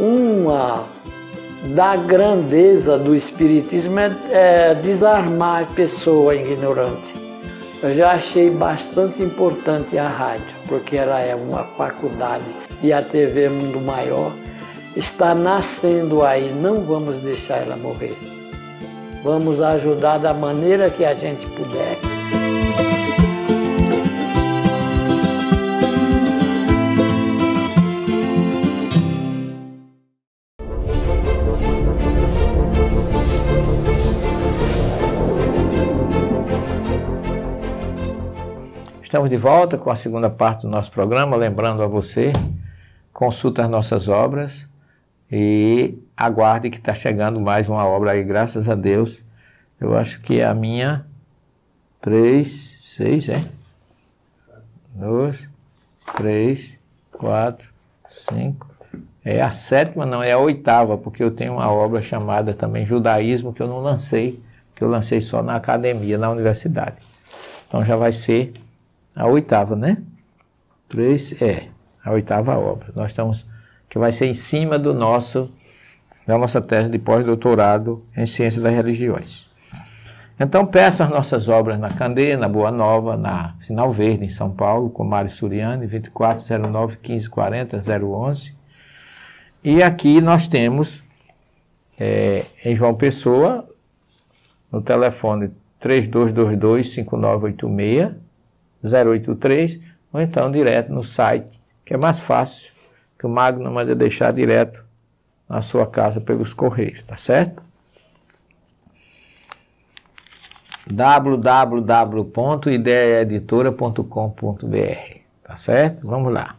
uma da grandeza do Espiritismo é, é desarmar a pessoa ignorante. Eu já achei bastante importante a rádio, porque ela é uma faculdade e a TV é Mundo Maior está nascendo aí. Não vamos deixar ela morrer. Vamos ajudar da maneira que a gente puder. Estamos de volta com a segunda parte do nosso programa. Lembrando a você, consulta as nossas obras e aguarde que está chegando mais uma obra aí, graças a Deus. Eu acho que é a minha, três, seis, é? Dois, três, quatro, cinco. É a sétima, não, é a oitava, porque eu tenho uma obra chamada também Judaísmo, que eu não lancei, que eu lancei só na academia, na universidade. Então já vai ser a oitava, né? Três, é, a oitava obra. Nós estamos, que vai ser em cima do nosso, da nossa tese de pós-doutorado em Ciência das Religiões. Então, peça as nossas obras na Candeia, na Boa Nova, na Sinal Verde, em São Paulo, com Mário Suriani, 2409 1540 011. E aqui nós temos, é, em João Pessoa, no telefone 3222 5986 083 ou então direto no site, que é mais fácil, que o Magno manda deixar direto na sua casa pelos correios, tá certo? www.ideiaeditora.com.br, tá certo? Vamos lá.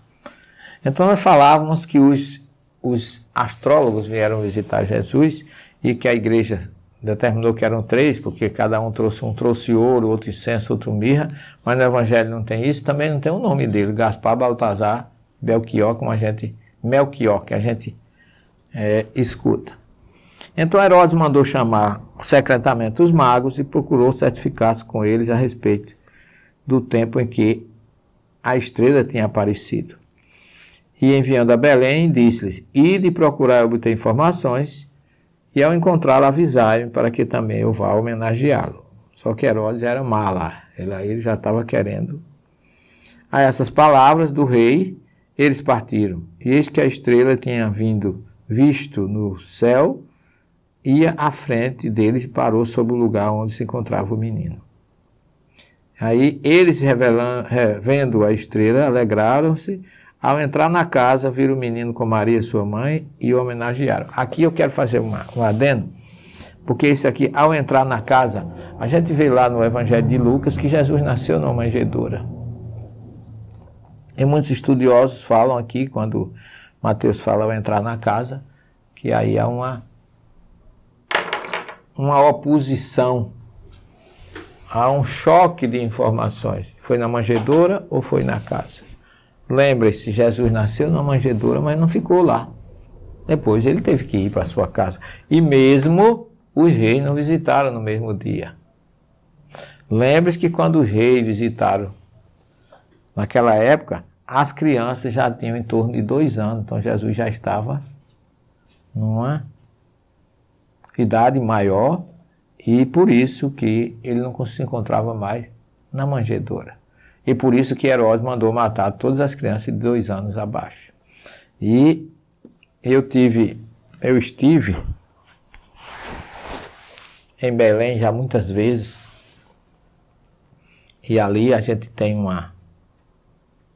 Então nós falávamos que os, os astrólogos vieram visitar Jesus e que a igreja determinou que eram três, porque cada um trouxe um trouxe ouro, outro incenso, outro mirra, mas no Evangelho não tem isso, também não tem o nome dele, Gaspar, Baltazar, Belchior, como a gente, Melchior, que a gente é, escuta. Então Herodes mandou chamar secretamente os magos e procurou certificar-se com eles a respeito do tempo em que a estrela tinha aparecido. E enviando a Belém, disse-lhes: Ide procurar obter informações e ao encontrá-lo avisaram para que também eu vá homenageá-lo. Só que Herodes era mala, ele, ele já estava querendo. A essas palavras do rei, eles partiram. E eis que a estrela tinha vindo, visto no céu, ia à frente deles e parou sobre o lugar onde se encontrava o menino. Aí eles, revelando, vendo a estrela, alegraram-se ao entrar na casa, viram o menino com Maria, sua mãe, e o homenagearam. Aqui eu quero fazer uma, um adendo, porque isso aqui, ao entrar na casa, a gente vê lá no Evangelho de Lucas que Jesus nasceu numa manjedoura. E muitos estudiosos falam aqui, quando Mateus fala ao entrar na casa, que aí há uma, uma oposição, há um choque de informações. Foi na manjedoura ou foi na casa? Lembre-se, Jesus nasceu numa manjedoura, mas não ficou lá. Depois ele teve que ir para sua casa. E mesmo os reis não visitaram no mesmo dia. Lembre-se que quando os reis visitaram, naquela época, as crianças já tinham em torno de dois anos, então Jesus já estava numa idade maior e por isso que ele não se encontrava mais na manjedoura e por isso que Herodes mandou matar todas as crianças de dois anos abaixo. E eu tive, eu estive em Belém já muitas vezes e ali a gente tem uma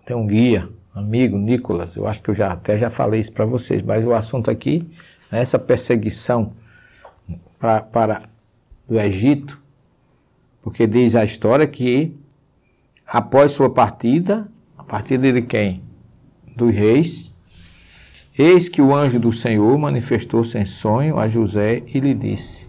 tem um guia, amigo Nicolas. Eu acho que eu já até já falei isso para vocês, mas o assunto aqui é essa perseguição pra, para do Egito, porque diz a história que após sua partida, a partida de quem? Dos reis. Eis que o anjo do Senhor manifestou-se em sonho a José e lhe disse: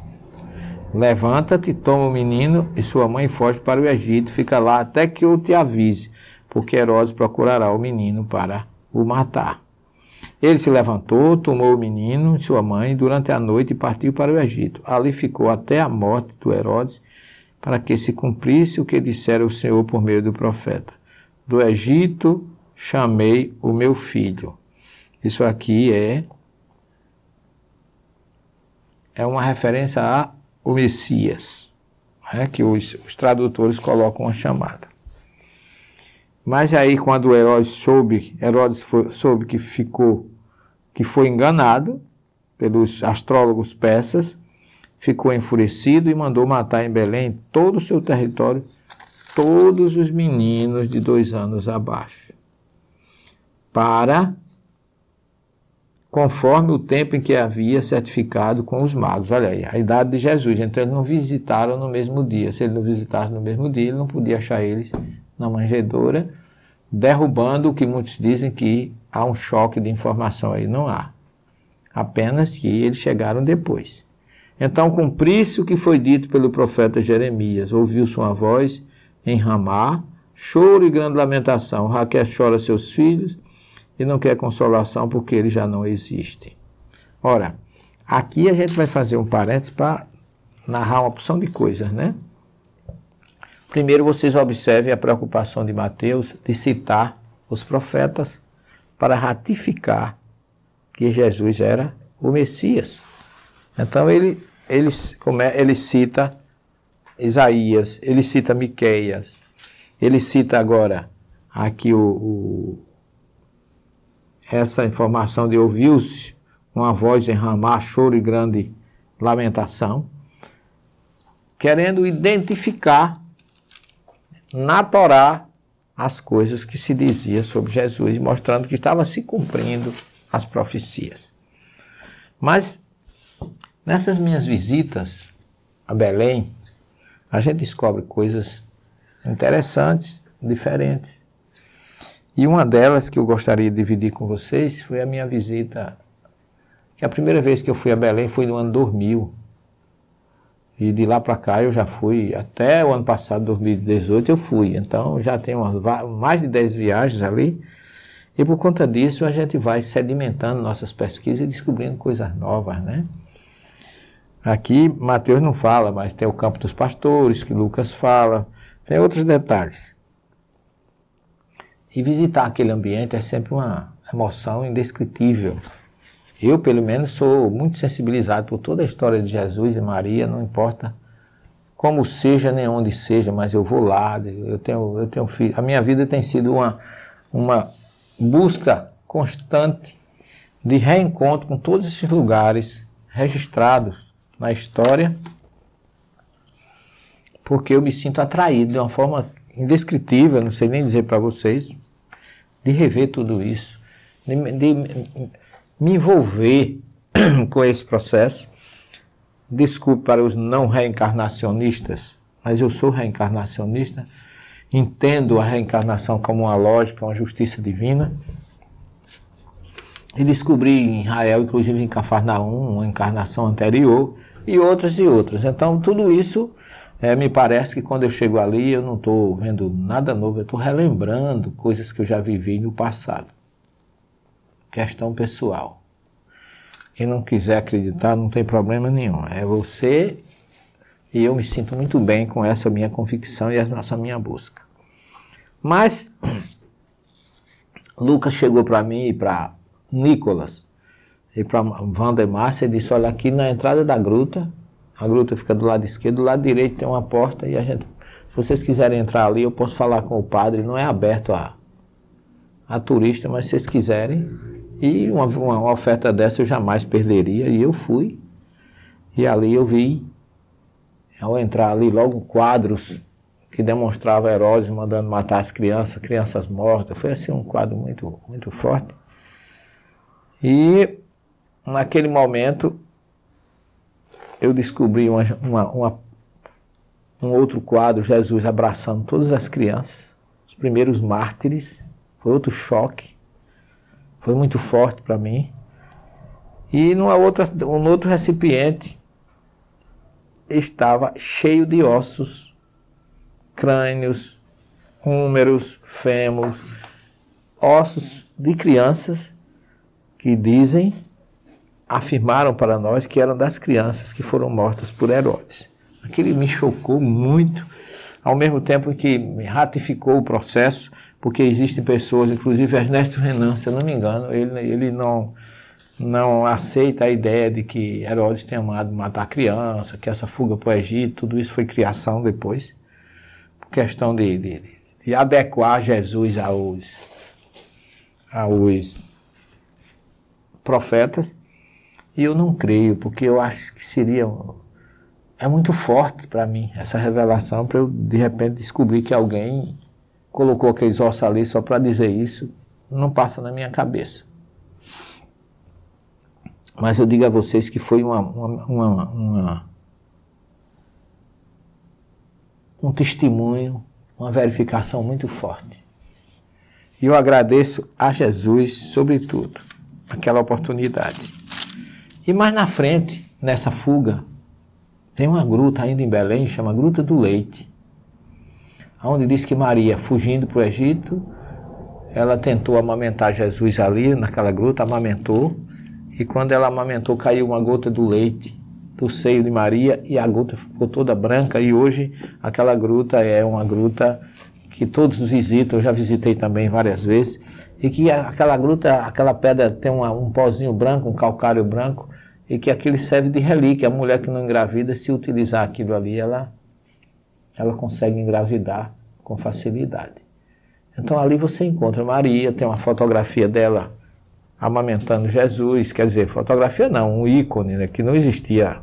Levanta-te, toma o menino e sua mãe foge para o Egito, fica lá até que eu te avise, porque Herodes procurará o menino para o matar. Ele se levantou, tomou o menino e sua mãe durante a noite e partiu para o Egito. Ali ficou até a morte do Herodes, para que se cumprisse o que dissera o Senhor por meio do profeta. Do Egito chamei o meu filho. Isso aqui é é uma referência a o Messias, né, que os, os tradutores colocam a chamada. Mas aí quando Herodes soube, Herodes foi, soube que ficou, que foi enganado pelos astrólogos persas, ficou enfurecido e mandou matar em Belém todo o seu território, todos os meninos de dois anos abaixo, para, conforme o tempo em que havia certificado com os magos. Olha aí, a idade de Jesus. Então eles não visitaram no mesmo dia. Se ele não visitasse no mesmo dia, ele não podia achar eles na manjedoura, derrubando o que muitos dizem que há um choque de informação aí. Não há. Apenas que eles chegaram depois. Então cumprisse o que foi dito pelo profeta Jeremias. Ouviu-se uma voz em Ramá, choro e grande lamentação. Raquel chora seus filhos e não quer consolação porque eles já não existem. Ora, aqui a gente vai fazer um parênteses para narrar uma opção de coisas, né? Primeiro vocês observem a preocupação de Mateus de citar os profetas para ratificar que Jesus era o Messias. Então ele ele, como é, ele cita Isaías, ele cita Miqueias, ele cita agora aqui o, o essa informação de ouviu-se uma voz ramar choro e grande lamentação, querendo identificar na Torá as coisas que se dizia sobre Jesus, mostrando que estava se cumprindo as profecias. Mas Nessas minhas visitas a Belém, a gente descobre coisas interessantes, diferentes. E uma delas que eu gostaria de dividir com vocês foi a minha visita. Que a primeira vez que eu fui a Belém foi no ano 2000. E de lá para cá eu já fui, até o ano passado, 2018, eu fui. Então já tenho mais de 10 viagens ali. E por conta disso a gente vai sedimentando nossas pesquisas e descobrindo coisas novas, né? Aqui Mateus não fala, mas tem o campo dos pastores, que Lucas fala, tem outros detalhes. E visitar aquele ambiente é sempre uma emoção indescritível. Eu, pelo menos, sou muito sensibilizado por toda a história de Jesus e Maria, não importa como seja nem onde seja, mas eu vou lá, eu tenho, eu tenho filho. A minha vida tem sido uma, uma busca constante de reencontro com todos esses lugares registrados na história, porque eu me sinto atraído de uma forma indescritível, não sei nem dizer para vocês, de rever tudo isso, de, de me envolver com esse processo. Desculpe para os não reencarnacionistas, mas eu sou reencarnacionista, entendo a reencarnação como uma lógica, uma justiça divina. E descobri em Israel, inclusive em Cafarnaum, uma encarnação anterior, e outras e outras. Então, tudo isso é, me parece que quando eu chego ali, eu não estou vendo nada novo, eu estou relembrando coisas que eu já vivi no passado. Questão pessoal. Quem não quiser acreditar, não tem problema nenhum. É você e eu me sinto muito bem com essa minha convicção e essa minha busca. Mas Lucas chegou para mim e para Nicolas e para Vandemar, você disse, olha, aqui na entrada da gruta, a gruta fica do lado esquerdo, do lado direito tem uma porta e a gente, se vocês quiserem entrar ali, eu posso falar com o padre, não é aberto a, a turista, mas se vocês quiserem, e uma, uma, oferta dessa eu jamais perderia, e eu fui, e ali eu vi, ao entrar ali, logo quadros que demonstrava Herodes mandando matar as crianças, crianças mortas, foi assim um quadro muito, muito forte, e naquele momento, eu descobri uma, uma, uma, um outro quadro, Jesus abraçando todas as crianças, os primeiros mártires. Foi outro choque, foi muito forte para mim. E numa outra, um outro recipiente estava cheio de ossos, crânios, húmeros, fêmurs, ossos de crianças que dizem afirmaram para nós que eram das crianças que foram mortas por Herodes. Aquilo me chocou muito, ao mesmo tempo que ratificou o processo, porque existem pessoas, inclusive Ernesto Renan, se eu não me engano, ele, ele não, não aceita a ideia de que Herodes tenha amado matar a criança, que essa fuga para o Egito, tudo isso foi criação depois, por questão de, de, de adequar Jesus aos, aos profetas. E eu não creio, porque eu acho que seria. É muito forte para mim essa revelação, para eu de repente descobrir que alguém colocou aqueles ossos ali só para dizer isso, não passa na minha cabeça. Mas eu digo a vocês que foi uma, uma, uma, uma um testemunho, uma verificação muito forte. E eu agradeço a Jesus, sobretudo, aquela oportunidade. E mais na frente, nessa fuga, tem uma gruta ainda em Belém, chama Gruta do Leite, onde diz que Maria, fugindo para o Egito, ela tentou amamentar Jesus ali, naquela gruta, amamentou, e quando ela amamentou, caiu uma gota do leite do seio de Maria, e a gota ficou toda branca, e hoje aquela gruta é uma gruta que todos visitam, eu já visitei também várias vezes, e que aquela gruta, aquela pedra tem uma, um pozinho branco, um calcário branco, e que aquilo serve de relíquia. A mulher que não engravida, se utilizar aquilo ali, ela, ela consegue engravidar com facilidade. Então ali você encontra Maria, tem uma fotografia dela amamentando Jesus, quer dizer, fotografia não, um ícone, né, que não existia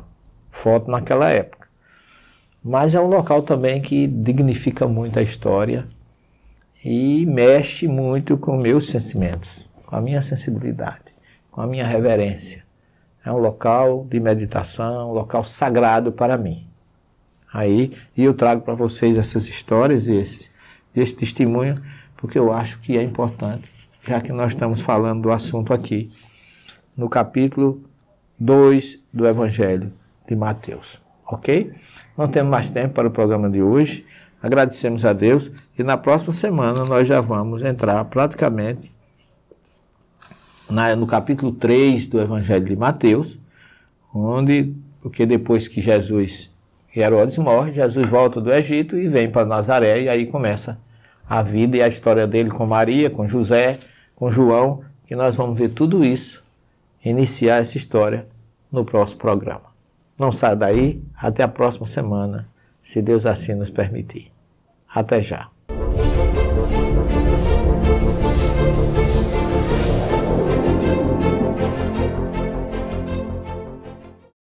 foto naquela época. Mas é um local também que dignifica muito a história e mexe muito com meus sentimentos, com a minha sensibilidade, com a minha reverência. É um local de meditação, um local sagrado para mim. Aí, e eu trago para vocês essas histórias e esse, esse testemunho, porque eu acho que é importante, já que nós estamos falando do assunto aqui, no capítulo 2 do Evangelho de Mateus ok? Não temos mais tempo para o programa de hoje. Agradecemos a Deus e na próxima semana nós já vamos entrar praticamente na, no capítulo 3 do Evangelho de Mateus, onde, porque depois que Jesus e Herodes morre, Jesus volta do Egito e vem para Nazaré e aí começa a vida e a história dele com Maria, com José, com João, e nós vamos ver tudo isso, iniciar essa história no próximo programa. Não sai daí. Até a próxima semana, se Deus assim nos permitir. Até já.